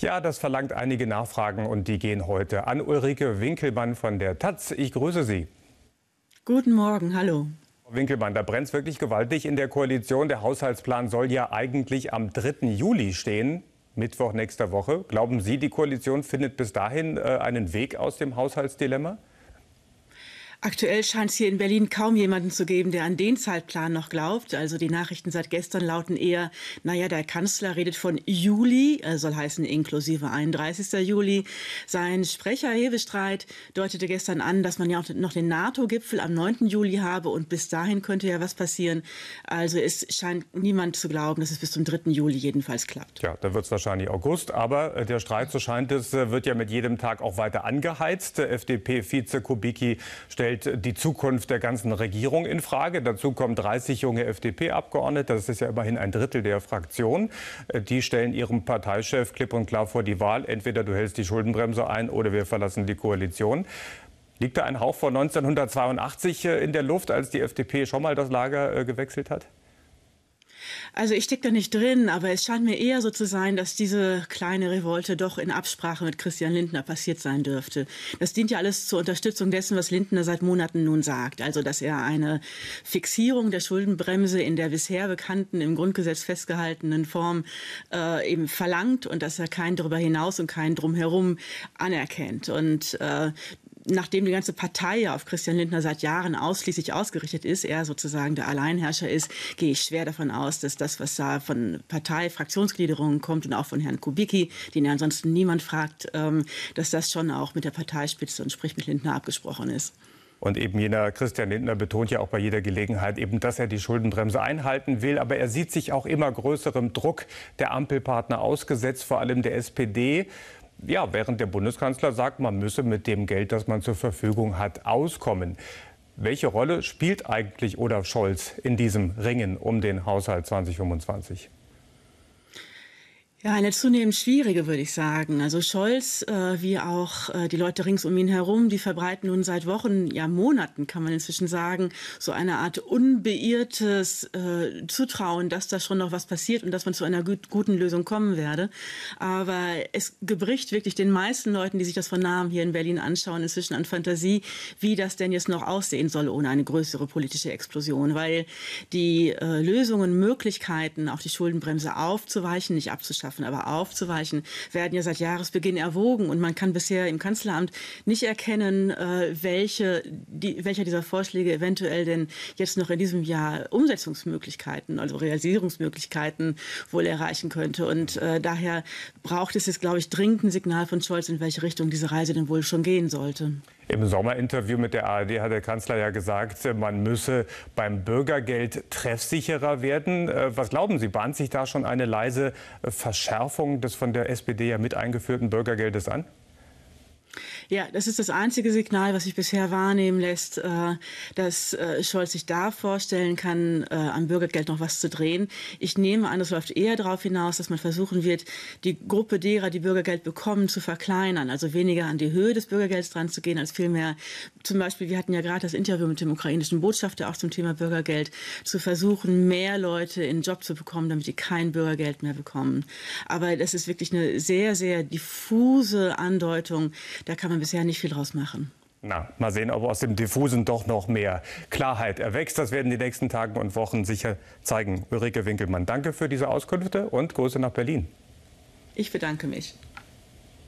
Ja, das verlangt einige Nachfragen und die gehen heute an Ulrike Winkelmann von der Taz. Ich grüße Sie. Guten Morgen, hallo. Frau Winkelmann, da brennt es wirklich gewaltig in der Koalition. Der Haushaltsplan soll ja eigentlich am 3. Juli stehen, Mittwoch nächster Woche. Glauben Sie, die Koalition findet bis dahin äh, einen Weg aus dem Haushaltsdilemma? Aktuell scheint es hier in Berlin kaum jemanden zu geben, der an den Zeitplan noch glaubt. Also die Nachrichten seit gestern lauten eher, naja, der Kanzler redet von Juli, soll heißen inklusive 31. Juli. Sein Sprecher Hebestreit deutete gestern an, dass man ja auch noch den NATO-Gipfel am 9. Juli habe und bis dahin könnte ja was passieren. Also es scheint niemand zu glauben, dass es bis zum 3. Juli jedenfalls klappt. Ja, dann wird es wahrscheinlich August, aber äh, der Streit, so scheint es, äh, wird ja mit jedem Tag auch weiter angeheizt. Äh, FDP-Vize Kubicki stellt stellt die Zukunft der ganzen Regierung in Frage. Dazu kommen 30 junge FDP-Abgeordnete, das ist ja immerhin ein Drittel der Fraktion. Äh, die stellen ihrem Parteichef klipp und klar vor die Wahl, entweder du hältst die Schuldenbremse ein oder wir verlassen die Koalition. Liegt da ein Hauch von 1982 äh, in der Luft, als die FDP schon mal das Lager äh, gewechselt hat? Also ich stecke da nicht drin, aber es scheint mir eher so zu sein, dass diese kleine Revolte doch in Absprache mit Christian Lindner passiert sein dürfte. Das dient ja alles zur Unterstützung dessen, was Lindner seit Monaten nun sagt. Also dass er eine Fixierung der Schuldenbremse in der bisher bekannten, im Grundgesetz festgehaltenen Form äh, eben verlangt und dass er keinen darüber hinaus und keinen drumherum anerkennt. Und äh, nachdem die ganze Partei ja auf Christian Lindner seit Jahren ausschließlich ausgerichtet ist, er sozusagen der Alleinherrscher ist, gehe ich schwer davon aus, dass das, was da von Partei, Fraktionsgliederungen kommt und auch von Herrn Kubicki, den ja ansonsten niemand fragt, ähm, dass das schon auch mit der Parteispitze und sprich mit Lindner abgesprochen ist. Und eben jener Christian Lindner betont ja auch bei jeder Gelegenheit eben, dass er die Schuldenbremse einhalten will. Aber er sieht sich auch immer größerem Druck der Ampelpartner ausgesetzt, vor allem der SPD. Ja, während der Bundeskanzler sagt, man müsse mit dem Geld, das man zur Verfügung hat, auskommen. Welche Rolle spielt eigentlich Olaf Scholz in diesem Ringen um den Haushalt 2025? Ja, eine zunehmend schwierige, würde ich sagen. Also Scholz, äh, wie auch äh, die Leute rings um ihn herum, die verbreiten nun seit Wochen, ja Monaten, kann man inzwischen sagen, so eine Art unbeirrtes äh, Zutrauen, dass da schon noch was passiert und dass man zu einer gut, guten Lösung kommen werde. Aber es gebricht wirklich den meisten Leuten, die sich das von Namen hier in Berlin anschauen, inzwischen an Fantasie, wie das denn jetzt noch aussehen soll ohne eine größere politische Explosion. Weil die äh, Lösungen, Möglichkeiten, auch die Schuldenbremse aufzuweichen, nicht abzuschaffen, schaffen. Aber aufzuweichen werden ja seit Jahresbeginn erwogen und man kann bisher im Kanzleramt nicht erkennen, äh, welche, die, welcher dieser Vorschläge eventuell denn jetzt noch in diesem Jahr Umsetzungsmöglichkeiten, also Realisierungsmöglichkeiten wohl erreichen könnte. Und äh, daher braucht es jetzt, glaube ich, dringend ein Signal von Scholz, in welche Richtung diese Reise denn wohl schon gehen sollte. Im Sommerinterview mit der ARD hat der Kanzler ja gesagt, äh, man müsse beim Bürgergeld treffsicherer werden. Äh, was glauben Sie, bahnt sich da schon eine leise äh, Verschärfung des von der SPD ja mit eingeführten Bürgergeldes an? Ja, das ist das einzige Signal, was sich bisher wahrnehmen lässt, äh, dass äh, Scholz sich da vorstellen kann, äh, am Bürgergeld noch was zu drehen. Ich nehme an, das läuft eher darauf hinaus, dass man versuchen wird, die Gruppe derer, die Bürgergeld bekommen, zu verkleinern. Also weniger an die Höhe des Bürgergelds dran zu gehen, als vielmehr zum Beispiel, wir hatten ja gerade das Interview mit dem ukrainischen Botschafter auch zum Thema Bürgergeld, zu versuchen, mehr Leute in einen Job zu bekommen, damit die kein Bürgergeld mehr bekommen. Aber das ist wirklich eine sehr, sehr diffuse Andeutung. Da kann man man bisher nicht viel draus machen. Na, mal sehen, ob aus dem Diffusen doch noch mehr Klarheit erwächst. Das werden die nächsten Tage und Wochen sicher zeigen. Ulrike Winkelmann, danke für diese Auskünfte und Grüße nach Berlin. Ich bedanke mich.